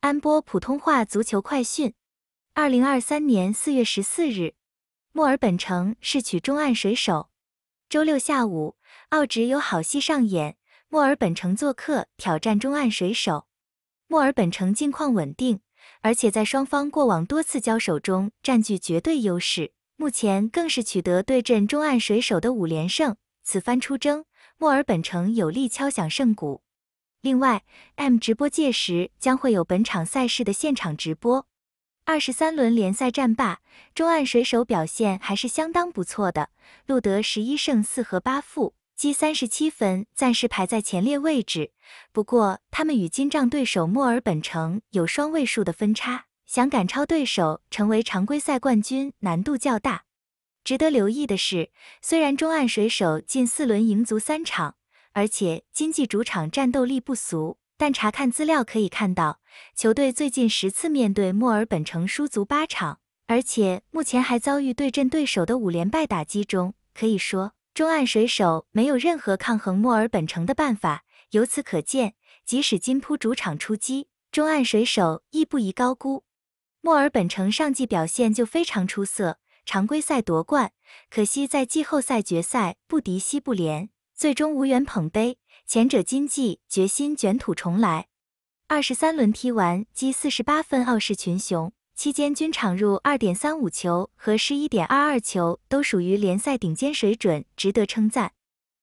安波普通话足球快讯：二零二三年四月十四日，墨尔本城市取中岸水手。周六下午，澳职有好戏上演，墨尔本城做客挑战中岸水手。墨尔本城近况稳定，而且在双方过往多次交手中占据绝对优势，目前更是取得对阵中岸水手的五连胜。此番出征，墨尔本城有力敲响圣鼓。另外，M 直播届时将会有本场赛事的现场直播。二十三轮联赛战罢，中岸水手表现还是相当不错的，录得十一胜四和八负，积三十七分，暂时排在前列位置。不过，他们与金帐对手墨尔本城有双位数的分差，想赶超对手成为常规赛冠军难度较大。值得留意的是，虽然中岸水手近四轮赢足三场。而且今季主场战斗力不俗，但查看资料可以看到，球队最近十次面对墨尔本城输足八场，而且目前还遭遇对阵对手的五连败打击中。可以说，中岸水手没有任何抗衡墨尔本城的办法。由此可见，即使金扑主场出击，中岸水手亦不宜高估。墨尔本城上季表现就非常出色，常规赛夺冠，可惜在季后赛决赛不敌西部联。最终无缘捧杯，前者今季决心卷土重来。二十三轮踢完积四十八分，傲视群雄。期间均场入二点三五球和十一点二二球，都属于联赛顶尖水准，值得称赞。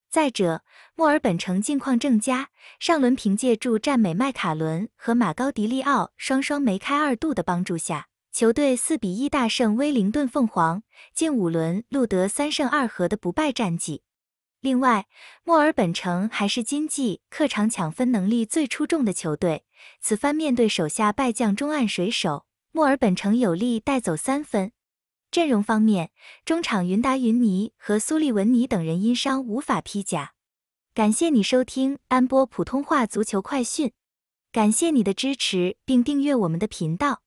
再者，墨尔本城近况正佳，上轮凭借助战美麦卡伦和马高迪利奥双双梅开二度的帮助下，球队四比一大胜威灵顿凤凰，近五轮录得三胜二和的不败战绩。另外，墨尔本城还是今季客场抢分能力最出众的球队。此番面对手下败将中岸水手，墨尔本城有利带走三分。阵容方面，中场云达云尼和苏利文尼等人因伤无法披甲。感谢你收听安波普通话足球快讯，感谢你的支持并订阅我们的频道。